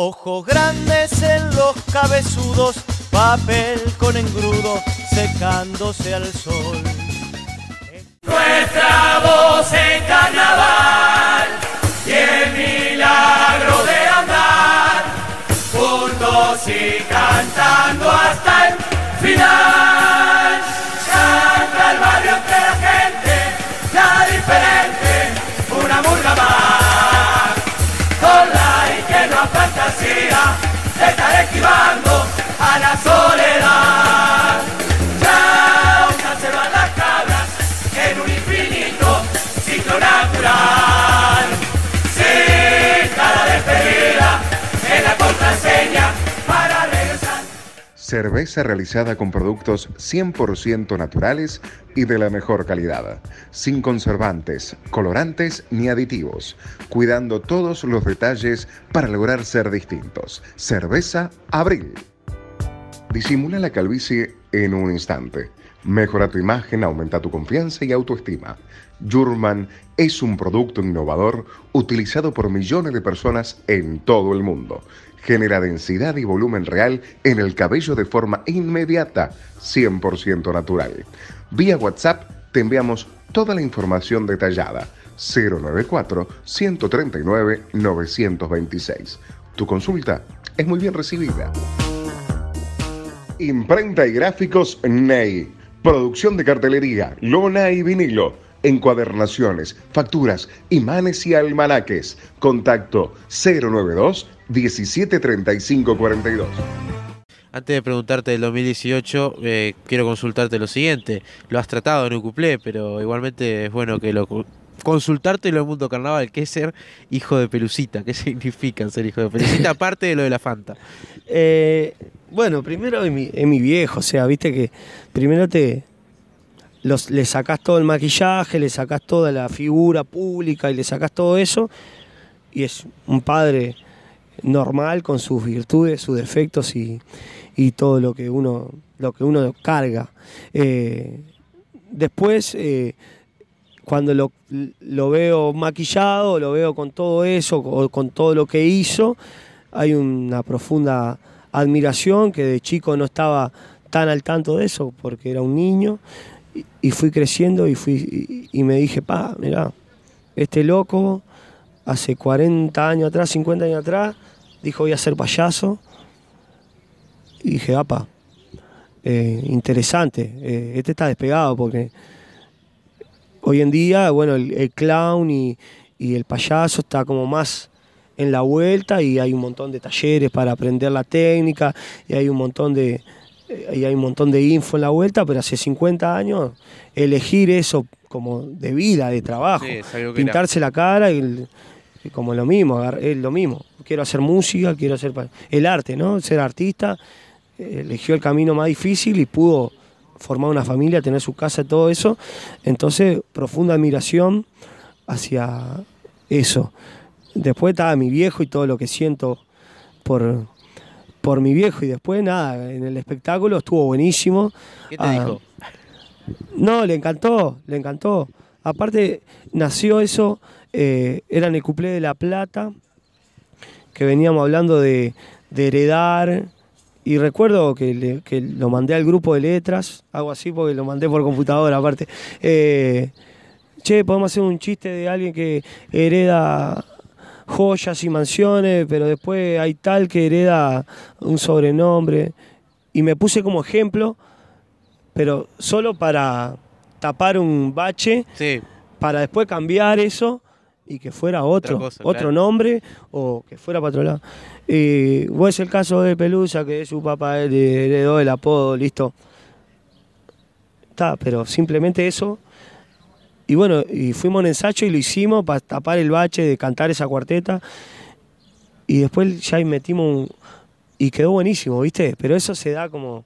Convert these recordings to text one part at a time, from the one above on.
Ojos grandes en los cabezudos, papel con engrudo secándose al sol. Nuestra voz en carnaval y el milagro de andar, juntos y cantando hasta el final. Canta el barrio entre la gente, nada diferente, una murga más. Cerveza realizada con productos 100% naturales y de la mejor calidad, sin conservantes, colorantes ni aditivos, cuidando todos los detalles para lograr ser distintos. Cerveza Abril. Disimula la calvicie en un instante. Mejora tu imagen, aumenta tu confianza y autoestima. Jurman es un producto innovador utilizado por millones de personas en todo el mundo Genera densidad y volumen real en el cabello de forma inmediata, 100% natural. Vía WhatsApp te enviamos toda la información detallada. 094-139-926. Tu consulta es muy bien recibida. Imprenta y gráficos NEI, Producción de cartelería, lona y vinilo. Encuadernaciones, facturas, imanes y almanaques. Contacto 092 173542. Antes de preguntarte del 2018, eh, quiero consultarte lo siguiente. Lo has tratado en Ucuplé, pero igualmente es bueno que lo consultarte lo del mundo carnaval, que es ser hijo de Pelucita. ¿Qué significa ser hijo de Pelucita? Aparte de lo de la Fanta. Eh, bueno, primero es mi, viejo, o sea, viste que primero te. Los, le sacás todo el maquillaje, le sacás toda la figura pública y le sacás todo eso. Y es un padre normal con sus virtudes, sus defectos y, y todo lo que uno, lo que uno carga. Eh, después, eh, cuando lo, lo, veo maquillado, lo veo con todo eso, o con todo lo que hizo, hay una profunda admiración que de chico no estaba tan al tanto de eso porque era un niño y, fui creciendo y fui me dije, pa, mirá, este loco hace 40 años atrás, 50 años atrás, dijo voy a ser payaso. Y dije, apa, eh, interesante, eh, este está despegado porque hoy en día, bueno, el, clown y, el payaso está como más en la vuelta y hay un montón de talleres para aprender la técnica y hay un montón de eh, hay un montón de info en la vuelta, pero hace 50 años elegir eso como de vida, de trabajo, pintarse la cara y, y como lo mismo, es lo mismo quiero hacer música, quiero hacer el arte, ¿no? Ser artista, eh, eligió el camino más difícil y pudo formar una familia, tener su casa, y todo eso. Entonces, profunda admiración hacia eso. Después estaba mi viejo y todo lo que siento por, por mi viejo. Y después, nada, en el espectáculo estuvo buenísimo. ¿Qué te ah, dijo? No, le encantó, le encantó. Aparte, nació eso, eh, era en el Cuplé de La Plata que veníamos hablando de, heredar. Y recuerdo que, lo mandé al grupo de letras, algo así porque lo mandé por computadora aparte. Eh, che, podemos hacer un chiste de alguien que hereda joyas y mansiones, pero después hay tal que hereda un sobrenombre. Y me puse como ejemplo, pero solo para tapar un bache, para después cambiar eso y que fuera otro, otro nombre o que fuera para eh, vos es el caso de Pelusa, que su papá eh, heredó el apodo, listo. Está, pero simplemente eso. Y bueno, y fuimos en ensayo y lo hicimos para tapar el bache de cantar esa cuarteta. Y después ya metimos un. Y quedó buenísimo, ¿viste? Pero eso se da como.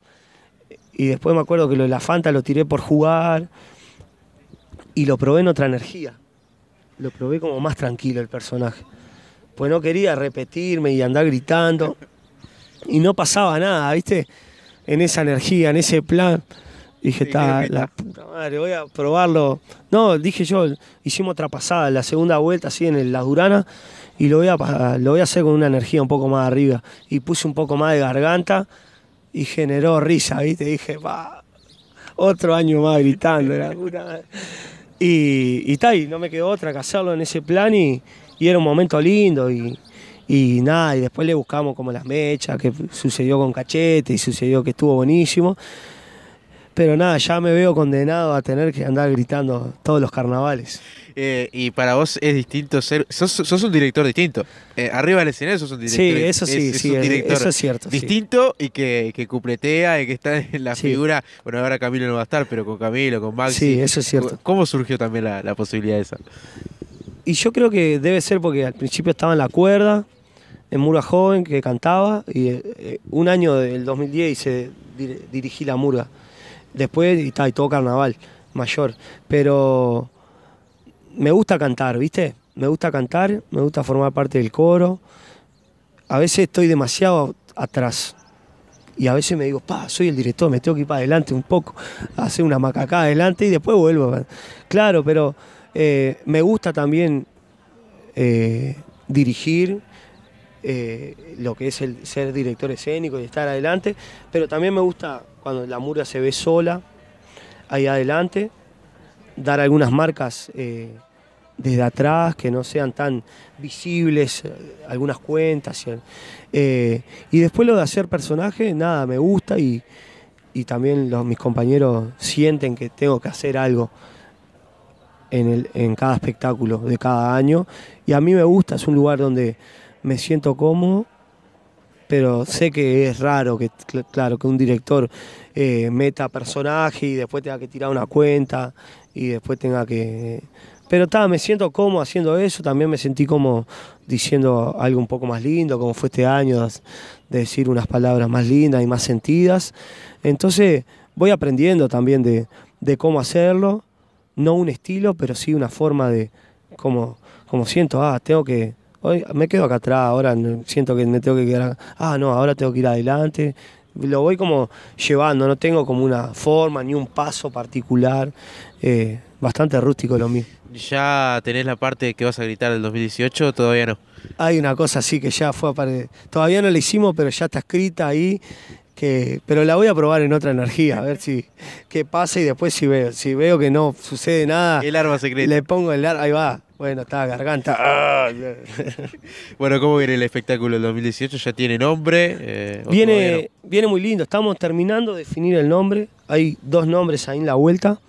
Y después me acuerdo que lo de la Fanta lo tiré por jugar. Y lo probé en otra energía lo probé como más tranquilo el personaje. Pues no quería repetirme y andar gritando. Y no pasaba nada, ¿viste? En esa energía, en ese plan. Dije, está, la puta madre, voy a probarlo. No, dije yo, hicimos otra pasada, la segunda vuelta, así en el, la Durana, y lo voy, a, lo voy a hacer con una energía un poco más arriba. Y puse un poco más de garganta y generó risa, ¿viste? Dije, va, otro año más gritando, la puta y, está no me quedó otra que hacerlo en ese plan y, era un momento lindo y, y, nada, y después le buscamos como las mechas, que sucedió con cachete y sucedió que estuvo buenísimo. Pero nada, ya me veo condenado a tener que andar gritando todos los carnavales. Eh, y para vos es distinto ser. Sos, un director distinto. Eh, arriba del escenario sos un director. Sí, eso sí, sí, eso es cierto. Distinto y que, que cupletea y que está en la figura. Bueno, ahora Camilo no va a estar, pero con Camilo, con Maxi. Sí, eso es cierto. ¿Cómo surgió también la, posibilidad de esa? Y yo creo que debe ser porque al principio estaba en la cuerda, en Mura Joven, que cantaba, y eh, un año del 2010 hice, dirigí la Murga. Después y, está, y todo carnaval mayor. Pero me gusta cantar, ¿viste? Me gusta cantar, me gusta formar parte del coro. A veces estoy demasiado atrás. Y a veces me digo, pa, soy el director, me tengo que ir para adelante un poco, hacer una macaca adelante y después vuelvo. Claro, pero eh, me gusta también eh, dirigir, eh, lo que es el ser director escénico y estar adelante, pero también me gusta cuando la murga se ve sola ahí adelante, dar algunas marcas eh, desde atrás que no sean tan visibles, eh, algunas cuentas. Eh, y después lo de hacer personaje, nada, me gusta y, también los, mis compañeros sienten que tengo que hacer algo. En, el, en cada espectáculo de cada año y a mí me gusta, es un lugar donde me siento cómodo pero sé que es raro que, claro, que un director eh, meta personaje y después tenga que tirar una cuenta y después tenga que... Pero está, me siento cómodo haciendo eso, también me sentí como diciendo algo un poco más lindo, como fue este año, de decir unas palabras más lindas y más sentidas. Entonces voy aprendiendo también de, cómo hacerlo, no un estilo, pero sí una forma de como, como siento, ah, tengo que, hoy me quedo acá atrás, ahora siento que me tengo que quedar, ah, no, ahora tengo que ir adelante. Lo voy como llevando, no tengo como una forma ni un paso particular, eh, bastante rústico lo mío. ¿Ya tenés la parte que vas a gritar del 2018 o todavía no? Hay una cosa así que ya fue, para... todavía no la hicimos, pero ya está escrita ahí que, pero la voy a probar en otra energía, a ver si qué pasa y después si veo, si veo que no sucede nada, el arma secreta. Le pongo el arma, ahí va. Bueno, está garganta. bueno, ¿cómo viene el espectáculo del 2018? ¿Ya tiene nombre? Eh, viene, viene muy lindo. Estamos terminando de definir el nombre. Hay dos nombres ahí en la vuelta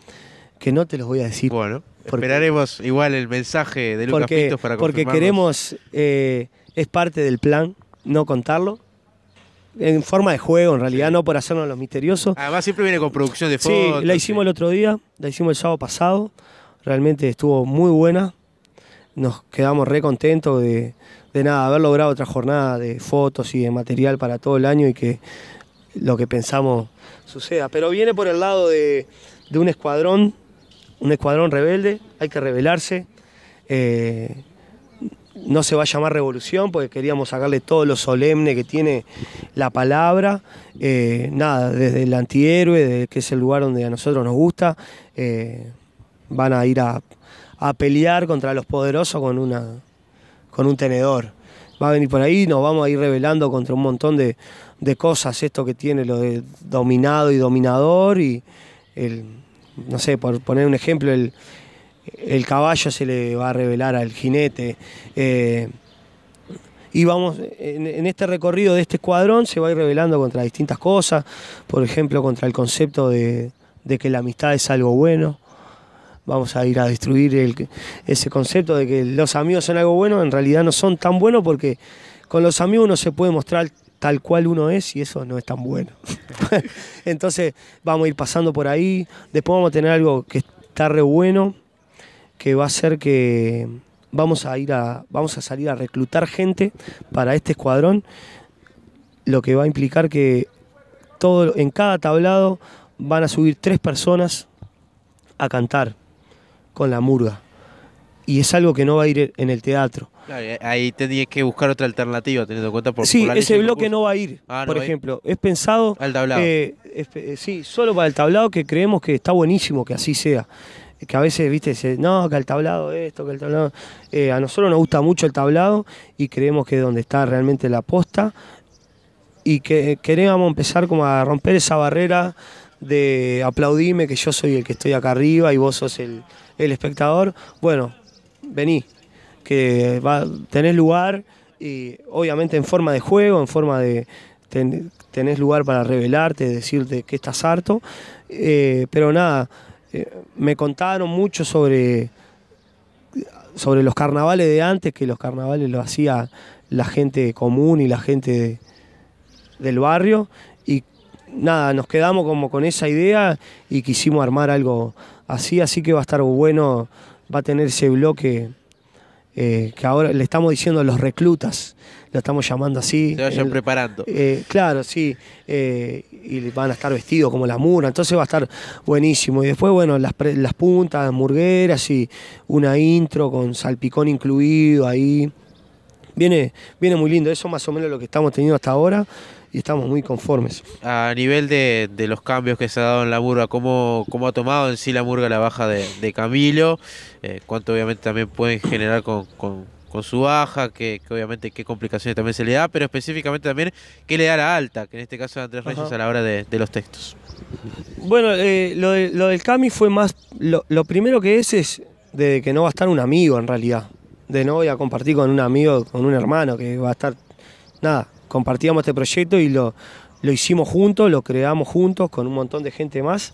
que no te los voy a decir. Bueno, esperaremos igual el mensaje de Lucas porque, para para Porque queremos, eh, es parte del plan, no contarlo en forma de juego, en realidad, no por hacernos los misteriosos. Además, siempre viene con producción de fotos. Sí, la hicimos el otro día, la hicimos el sábado pasado. Realmente estuvo muy buena nos quedamos re contentos de, nada, haber logrado otra jornada de fotos y de material para todo el año y que lo que pensamos suceda. Pero viene por el lado de, un escuadrón, un escuadrón rebelde, hay que rebelarse. Eh, no se va a llamar revolución porque queríamos sacarle todo lo solemne que tiene la palabra. Eh, nada, desde el antihéroe, que es el lugar donde a nosotros nos gusta, eh, van a ir a a pelear contra los poderosos con, una, con un tenedor. Va a venir por ahí, nos vamos a ir revelando contra un montón de, cosas, esto que tiene lo de dominado y dominador y el, no sé, por poner un ejemplo, el, el caballo se le va a revelar al jinete. Eh, y vamos, en, este recorrido de este cuadrón se va a ir revelando contra distintas cosas, por ejemplo, contra el concepto de que la amistad es algo bueno, vamos a ir a destruir el, ese concepto de que los amigos son algo bueno, en realidad no son tan buenos porque con los amigos uno se puede mostrar tal cual uno es y eso no es tan bueno. Entonces vamos a ir pasando por ahí, después vamos a tener algo que está re bueno, que va a ser que vamos a ir a vamos a salir a reclutar gente para este escuadrón, lo que va a implicar que todo en cada tablado van a subir tres personas a cantar con la murga. Y es algo que no va a ir en el teatro. Claro, eh, ahí tenías que buscar otra alternativa, teniendo en cuenta por Sí, ese bloque no va a ir, ah, por ejemplo. Es pensado. Al eh, eh, sí, solo para el tablado que creemos que está buenísimo que así sea. Que a veces, viste, dice, no, que el tablado esto, que el tablado. a nosotros nos gusta mucho el tablado y creemos que es donde está realmente la posta. Y que queremos empezar como a romper esa barrera de aplaudime que yo soy el que estoy acá arriba y vos sos el, el espectador, bueno, vení, que va, tenés lugar y obviamente en forma de juego, en forma de... tenés lugar para revelarte, decirte que estás harto, eh, pero nada, eh, me contaron mucho sobre, sobre los carnavales de antes, que los carnavales lo hacía la gente común y la gente del barrio. Y nada, nos quedamos como con esa idea y quisimos armar algo, así, así que va a estar bueno, va a tener ese bloque eh, que ahora le estamos diciendo a los reclutas, lo estamos llamando así. Se vayan preparando. Eh, claro, sí, eh, y van a estar vestidos como la mura, entonces va a estar buenísimo. Y después, bueno, las, las puntas, hamburgueras y una intro con salpicón incluido ahí. Viene, viene muy lindo, eso más o menos lo que estamos teniendo hasta ahora y estamos muy conformes. A nivel de, los cambios que se ha dado en la Murga, ¿cómo, cómo ha tomado en sí la Murga la baja de, Camilo? Eh, ¿Cuánto obviamente también puede generar con, su baja? Que, obviamente qué complicaciones también se le da, pero específicamente también qué le da la alta, que en este caso a Andrés Reyes a la hora de, los textos. Bueno, eh, lo, del Cami fue más, lo, lo primero que es es de que no va a estar un amigo en realidad de no voy a compartir con un amigo, con un hermano que va a estar. Nada, compartíamos este proyecto y lo, hicimos juntos, lo creamos juntos con un montón de gente más.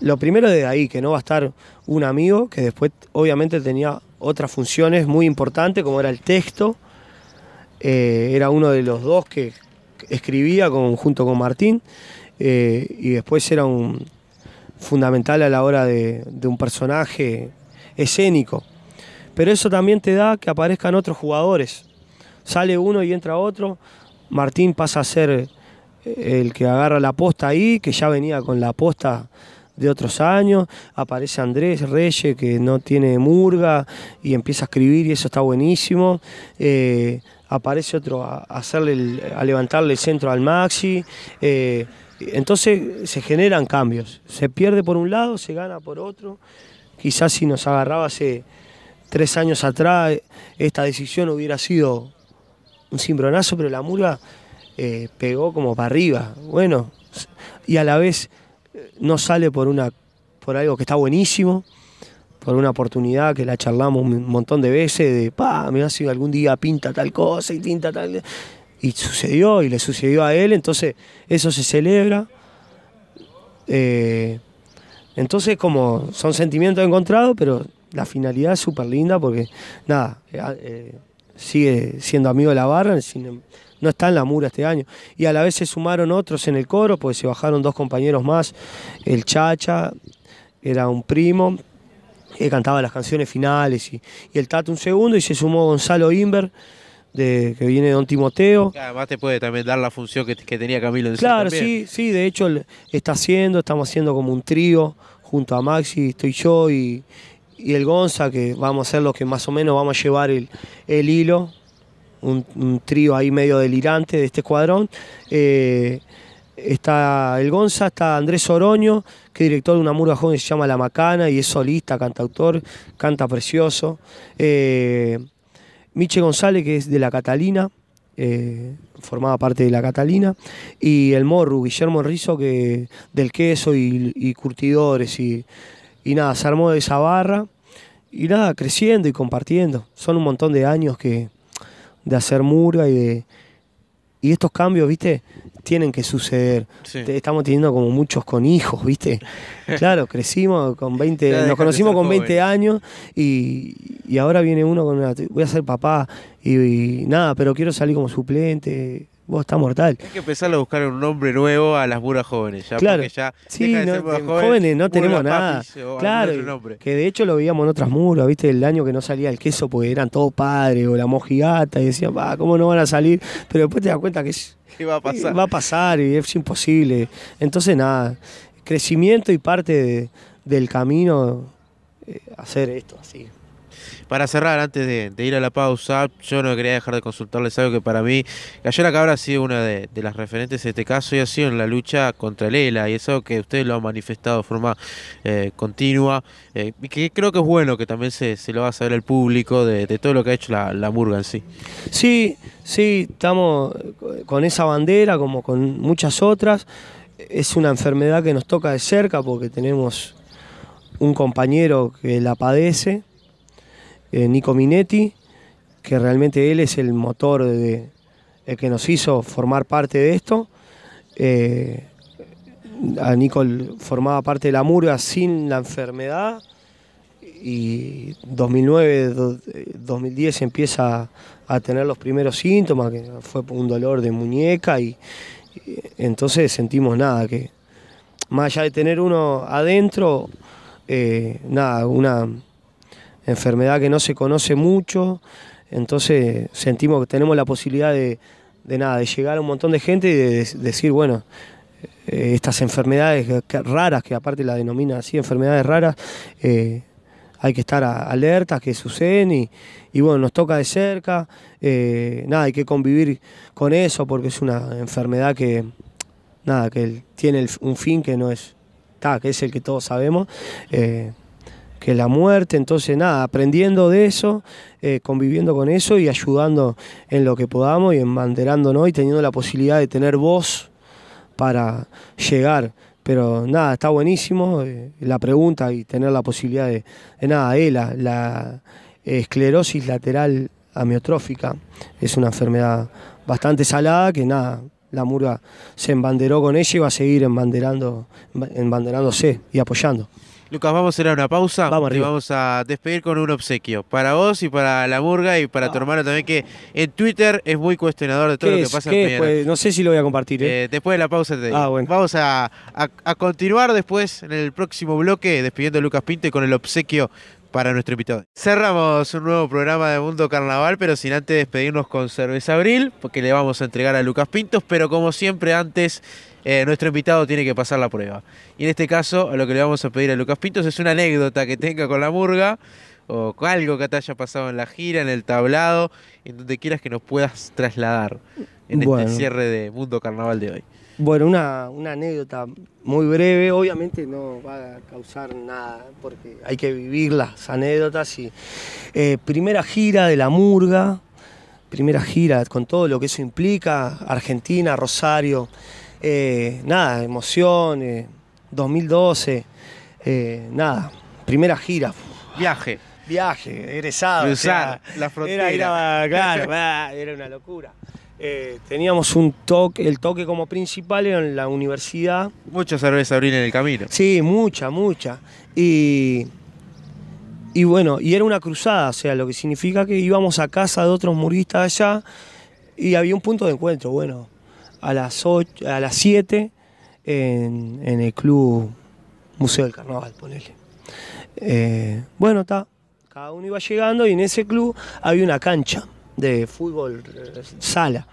Lo primero de ahí, que no va a estar un amigo, que después obviamente tenía otras funciones muy importantes, como era el texto. Eh, era uno de los dos que escribía junto con Martín. Eh, y después era un fundamental a la hora de un personaje escénico. Pero eso también te da que aparezcan otros jugadores. Sale uno y entra otro Martín pasa a ser eh, el que agarra la posta ahí, que ya venía con la posta de otros años, aparece Andrés Reyes que no tiene murga y empieza a escribir y eso está buenísimo, eh, aparece otro a, hacerle a levantarle el centro al Maxi, eh, entonces se generan cambios, se pierde por un lado, se gana por otro, quizás si nos agarraba hace tres años atrás esta decisión hubiera sido un cimbronazo, pero la mula eh, pegó como para arriba. Bueno, y a la vez eh, no sale por, una, por algo que está buenísimo, por una oportunidad que la charlamos un montón de veces, de, pa, a si algún día pinta tal cosa y pinta tal... Y sucedió, y le sucedió a él, entonces eso se celebra. Eh, entonces, como son sentimientos encontrados, pero la finalidad es súper linda porque, nada, sigue siendo amigo de la barra, no está en la mura este año. Y a la vez se sumaron otros en el coro, porque se bajaron dos compañeros más, el Chacha, era un primo, que cantaba las canciones finales, y, el Tato un segundo, y se sumó Gonzalo Inver. De, que viene de Don Timoteo. además te puede también dar la función que, tenía Camilo en Claro, sí, sí, de hecho está haciendo, estamos haciendo como un trío junto a Maxi, estoy yo y, y el Gonza, que vamos a ser los que más o menos vamos a llevar el, hilo, un, trío ahí medio delirante de este escuadrón. Eh, está el Gonza, está Andrés Oroño, que es director de una murga joven que se llama La Macana y es solista, cantautor, canta precioso. Eh, Miche González, que es de La Catalina, eh, formaba parte de La Catalina. Y el Morru, Guillermo Rizo, que del queso y, curtidores y, y nada, se armó de esa barra y nada, creciendo y compartiendo. Son un montón de años que de hacer murga y de y estos cambios, ¿viste? Tienen que suceder. Estamos teniendo como muchos con hijos, ¿viste? Claro, crecimos con 20, nos conocimos con 20 años y, ahora viene uno con una, voy a ser papá y, nada, pero quiero salir como suplente vos está mortal. Hay que empezar a buscar un nombre nuevo a las muras jóvenes, ya, claro. porque ya jóvenes, no tenemos nada. claro, que de hecho lo veíamos en otras muras, viste, el año que no salía el queso porque eran todos padres o la mojigata y decían, va, ¿cómo no van a salir? Pero después te das cuenta que va a pasar? y es imposible. Entonces, nada, crecimiento y parte del camino, eh, hacer esto así. Para cerrar, antes de, ir a la pausa, yo no quería dejar de consultarles algo que para mí, ayer Cabra ha sido una de, las referentes de este caso y ha sido en la lucha contra el y eso que ustedes lo han manifestado de forma eh, continua, eh, y que creo que es bueno que también se, lo va a saber al público de, todo lo que ha hecho la, la murga en sí. Sí, sí, estamos con esa bandera, como con muchas otras. Es una enfermedad que nos toca de cerca porque tenemos un compañero que la padece eh, Nico Minetti, que realmente él es el motor de, el que nos hizo formar parte de esto. Eh, a Nico formaba parte de la murga sin la enfermedad y 2009-2010 empieza a tener los primeros síntomas, que fue un dolor de muñeca y, entonces sentimos nada, que más allá de tener uno adentro, eh, nada, una enfermedad que no se conoce mucho, entonces sentimos que tenemos la posibilidad de, nada, de llegar a un montón de gente y de, decir, bueno, eh, estas enfermedades raras, que aparte la denomina así, enfermedades raras, eh, hay que estar alertas que suceden y, bueno, nos toca de cerca, eh, nada, hay que convivir con eso porque es una enfermedad que, nada, que tiene un fin que no es, ta, que es el que todos sabemos que la muerte. Entonces, nada, aprendiendo de eso, eh, conviviendo con eso y ayudando en lo que podamos y embanderándonos y teniendo la posibilidad de tener voz para llegar. Pero nada, está buenísimo eh, la pregunta y tener la posibilidad de, nada, eh, la, esclerosis lateral amiotrófica es una enfermedad bastante salada que nada, la murga se embanderó con ella y va a seguir embanderando, embanderándose y apoyando. Lucas, vamos a a una pausa. y vamos a despedir con un obsequio. Para vos y para la burga y para tu ah. hermano también, que en Twitter es muy cuestionador de todo lo que pasa en pues, No sé si lo voy a compartir. ¿eh? Eh, después de la pausa te ah, Vamos a, continuar después en el próximo bloque, despidiendo a Lucas Pinto y con el obsequio para nuestro invitado. Cerramos un nuevo programa de Mundo Carnaval, pero sin antes despedirnos con Cerveza Abril, porque le vamos a entregar a Lucas Pintos, pero como siempre antes eh, nuestro invitado tiene que pasar la prueba. Y en este caso, lo que le vamos a pedir a Lucas Pintos es una anécdota que tenga con la murga o algo que te haya pasado en la gira, en el tablado, en donde quieras que nos puedas trasladar en este cierre de Mundo Carnaval de hoy. Bueno, una, anécdota muy breve, obviamente no va a causar nada, porque hay que vivir las anécdotas. Y, eh, primera gira de la Murga, primera gira con todo lo que eso implica, Argentina, Rosario, eh, nada, emociones, eh, 2012, eh, nada, primera gira. Viaje. Viaje, egresado. sea, la frontera. Era, ah, una locura. teníamos un toque, el toque como principal en la universidad. Mucha cerveza abril en el camino. Sí, mucha, mucha. Y, y bueno, y era una cruzada, o sea, lo que significa que íbamos a casa de otros muristas allá y había un punto de encuentro, bueno, a las, 8, a las 7 en, el club Museo del Carnaval, ponele. Eh, bueno, está. Cada uno iba llegando y en ese club había una cancha de fútbol eh, sala.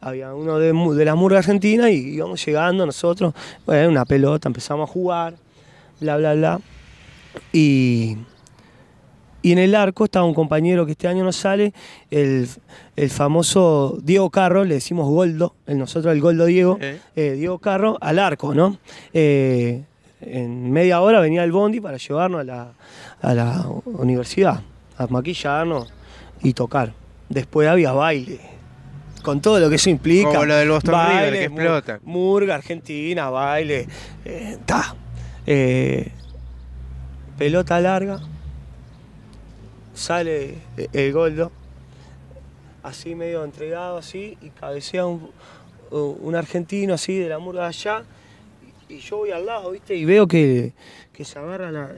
Había uno de, la murga argentina y íbamos llegando nosotros, bueno, una pelota, empezamos a jugar, bla, bla, bla. Y y en el arco estaba un compañero que este año no sale, el, famoso Diego Carro, le decimos Goldo, el, nosotros el Goldo Diego, eh, Diego Carro, al arco, ¿no? Eh, en media hora venía el bondi para llevarnos a la, universidad, a maquillarnos y tocar. Después había baile, con todo lo que eso implica. del Boston River, explota. Murga, Argentina, baile, eh, pelota larga, sale eh, el Goldo, así medio entregado, así, y cabecea un, un argentino así de la murga de allá, y yo voy al lado, ¿viste? Y veo que, se agarra la,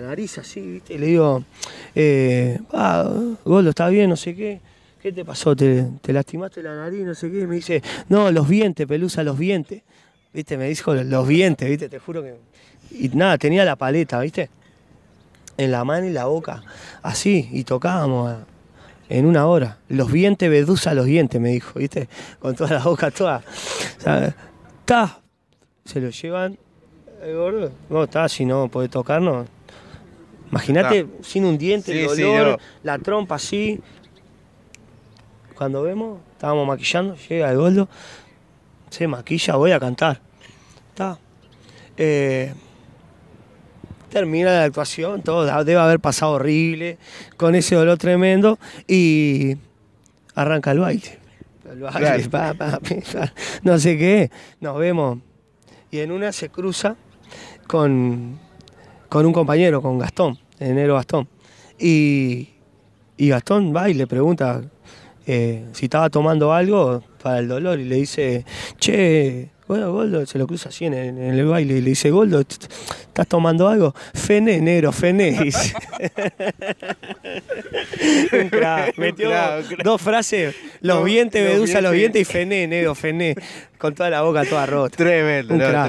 nariz así, ¿viste? Y le digo, eh, ah, Goldo, está bien, no sé qué. ¿Qué te pasó? ¿Te, ¿Te, lastimaste la nariz? No sé qué. me dice, no, los vientos pelusa, los dientes. ¿Viste? Me dijo los dientes, ¿viste? Te juro que. Y nada, tenía la paleta, ¿viste? en la mano y la boca, así, y tocábamos en una hora. Los dientes, Bedusa los dientes, me dijo, ¿viste? Con toda la boca toda. está ¡Ta! Se lo llevan. El eh, gordo. No, está, si no puede tocarnos. Imagínate, sin un diente, el dolor, la trompa así. Cuando vemos, estábamos maquillando, llega el gordo, se maquilla, voy a cantar. Está. Eh, termina la actuación, todo debe haber pasado horrible, con ese dolor tremendo, y arranca el baile. no sé qué, nos vemos. Y en una se cruza con, con un compañero, con Gastón, enero Gastón. Y, y Gastón va y le pregunta eh, si estaba tomando algo, para el dolor y le dice, che, bueno, Goldo, se lo cruza así en el, baile y le dice, Goldo, ¿estás tomando algo? Fené, negro, fené. Metió dos frases, los vientos, Medusa, los vientos y fené, negro, fené. Con toda la boca toda rota. Tremendo, un La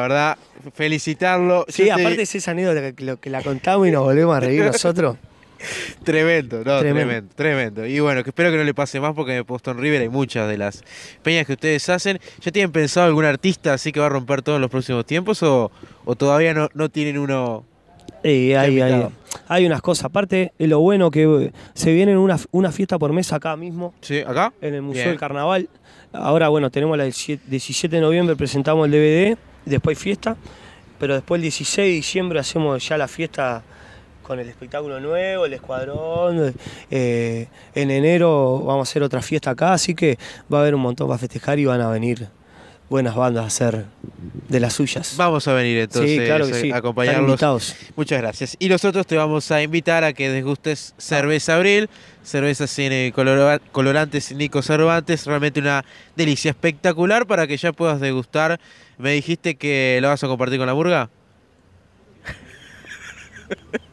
verdad, felicitarlo. Sí, aparte es esa anécdota que la contamos y nos volvemos a reír nosotros. tremendo, no, tremendo. tremendo. Y bueno, que espero que no le pase más porque en Boston River hay muchas de las peñas que ustedes hacen. ¿Ya tienen pensado algún artista así que va a romper todos los próximos tiempos o, todavía no, tienen uno eh, hay, hay, unas cosas. Aparte, lo bueno que eh, se viene una, una fiesta por mes acá mismo. Sí, acá. En el Museo del Carnaval. Ahora, bueno, tenemos la 17 de noviembre, presentamos el DVD, después fiesta. Pero después el 16 de diciembre hacemos ya la fiesta con el espectáculo nuevo, el escuadrón. Eh, en enero vamos a hacer otra fiesta acá, así que va a haber un montón para festejar y van a venir buenas bandas a hacer de las suyas. Vamos a venir entonces claro a acompañarlos. Muchas gracias. Y nosotros te vamos a invitar a que desgustes cerveza Abril, cerveza sin eh, colorantes Nico Cervantes, realmente una delicia espectacular para que ya puedas degustar. Me dijiste que lo vas a compartir con la burga.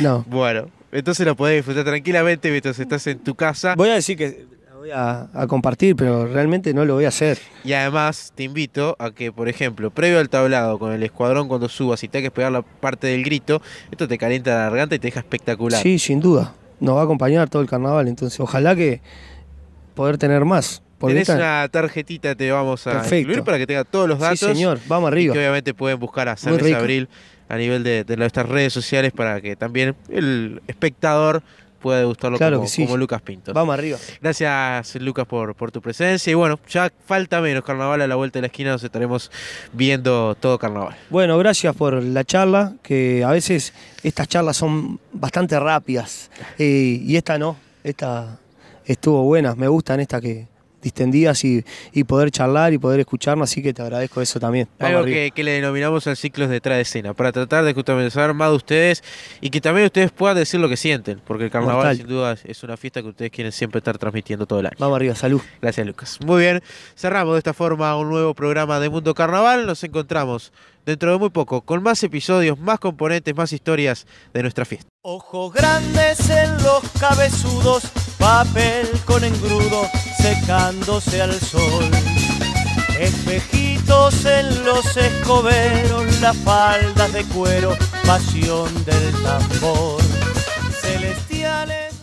¿no? Bueno, entonces lo podés disfrutar tranquilamente mientras estás en tu casa. Voy a decir que voy a, compartir, pero realmente no lo voy a hacer. Y además te invito a que, por ejemplo, previo al tablado con el escuadrón cuando subas y te que pegar la parte del grito, esto te calienta la garganta y te deja espectacular. Sí, sin duda. Nos va a acompañar todo el carnaval, entonces ojalá que poder tener más. Tenés una tarjetita, te vamos a incluir para que tenga todos los datos. Sí, señor, vamos arriba. que obviamente pueden buscar a de Abril a nivel de, nuestras redes sociales para que también el espectador pueda gustarlo claro como, Lucas Pinto. Vamos arriba. Gracias, Lucas, por, tu presencia. Y bueno, ya falta menos carnaval a la vuelta de la esquina, nos estaremos viendo todo carnaval. Bueno, gracias por la charla, que a veces estas charlas son bastante rápidas. Eh, y esta no, esta estuvo buena, me gustan estas que distendidas y, poder charlar y poder escucharnos, así que te agradezco eso también. Algo que, le denominamos el ciclo de detrás de escena, para tratar de escuchar más de ustedes y que también ustedes puedan decir lo que sienten, porque el carnaval sin duda es una fiesta que ustedes quieren siempre estar transmitiendo todo el año. Vamos arriba, salud. Gracias Lucas. Muy bien, cerramos de esta forma un nuevo programa de Mundo Carnaval, nos encontramos dentro de muy poco con más episodios, más componentes, más historias de nuestra fiesta. Ojos grandes en los cabezudos papel con engrudo secándose al sol. Espejitos en los escoberos, las faldas de cuero, pasión del tambor. Celestiales.